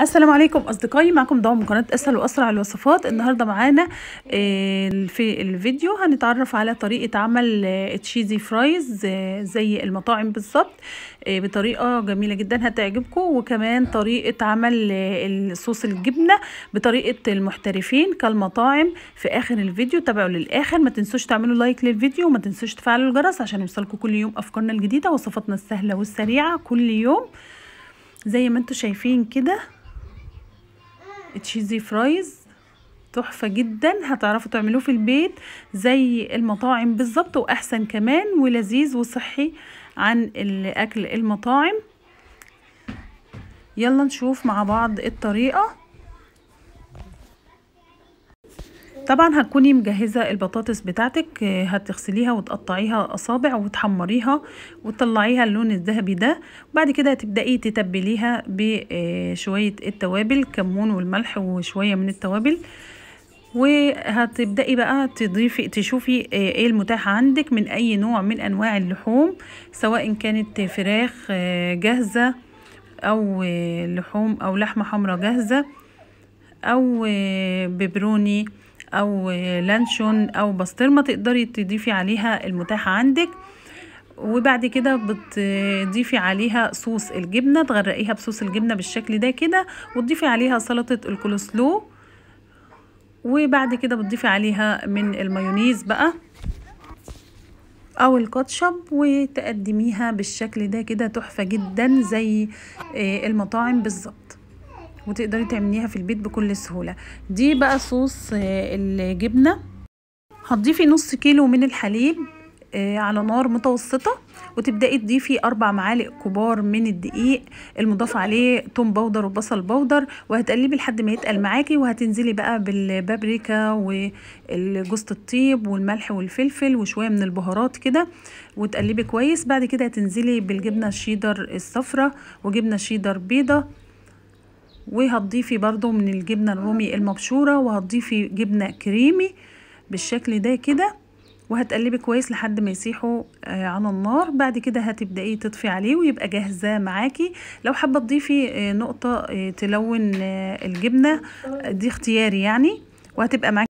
السلام عليكم اصدقائي معكم ضوء من قناه اسهل واسرع الوصفات النهارده معانا آه، في الفيديو هنتعرف على طريقه عمل آه، تشيزي فرايز آه، زي المطاعم بالظبط بطريقه جميله جدا هتعجبكم وكمان طريقه عمل صوص الجبنه بطريقه المحترفين كالمطاعم في اخر الفيديو تابعوا للاخر ما تنسوش تعملوا لايك للفيديو وما تنسوش تفعلوا الجرس عشان يوصلكم كل يوم افكارنا الجديده وصفاتنا السهله والسريعه كل يوم زي ما انتم شايفين كده تشيزي فرايز تحفة جدا هتعرفوا تعملوه في البيت زي المطاعم بالظبط واحسن كمان ولذيذ وصحي عن الاكل المطاعم يلا نشوف مع بعض الطريقة طبعا هتكوني مجهزة البطاطس بتاعتك آه، هتغسليها وتقطعيها أصابع وتحمريها وتطلعيها اللون الذهبي ده وبعد كده هتبدأي تتبليها بشوية التوابل كمون والملح وشوية من التوابل وهتبدأي بقى تضيفي تشوفي آه، ايه المتاح عندك من أي نوع من أنواع اللحوم سواء كانت فراخ آه، جاهزة أو لحوم أو لحمة حمراء جاهزة أو بيبروني او لانشون او بسطرمه تقدري تضيفي عليها المتاحه عندك وبعد كده بتضيفي عليها صوص الجبنه تغرقيها بصوص الجبنه بالشكل ده كده وتضيفي عليها سلطه الكولسلو وبعد كده بتضيفي عليها من المايونيز بقى او الكاتشب وتقدميها بالشكل ده كده تحفه جدا زي آه، المطاعم بالظبط وتقدري تعمليها في البيت بكل سهولة دي بقى صوص آه، الجبنة هتضيفي نص كيلو من الحليب آه، على نار متوسطة وتبدأي تضيفي أربع معالق كبار من الدقيق المضاف عليه توم بودر وبصل بودر وهتقلبي لحد ما يتقل معاكي وهتنزلي بقى بالبابريكا وجوزة الطيب والملح والفلفل وشوية من البهارات كده وتقلبي كويس بعد كده هتنزلي بالجبنة الشيدر الصفرة وجبنة شيدر بيضة وهتضيفي برضو من الجبنة الرومي المبشورة وهتضيفي جبنة كريمي بالشكل ده كده وهتقلبي كويس لحد ما يسيحوا آه على النار بعد كده هتبدأي تطفي عليه ويبقى جاهزة معاكي لو حابة تضيفي آه نقطة آه تلون آه، الجبنة دي اختياري يعني وهتبقى معاكي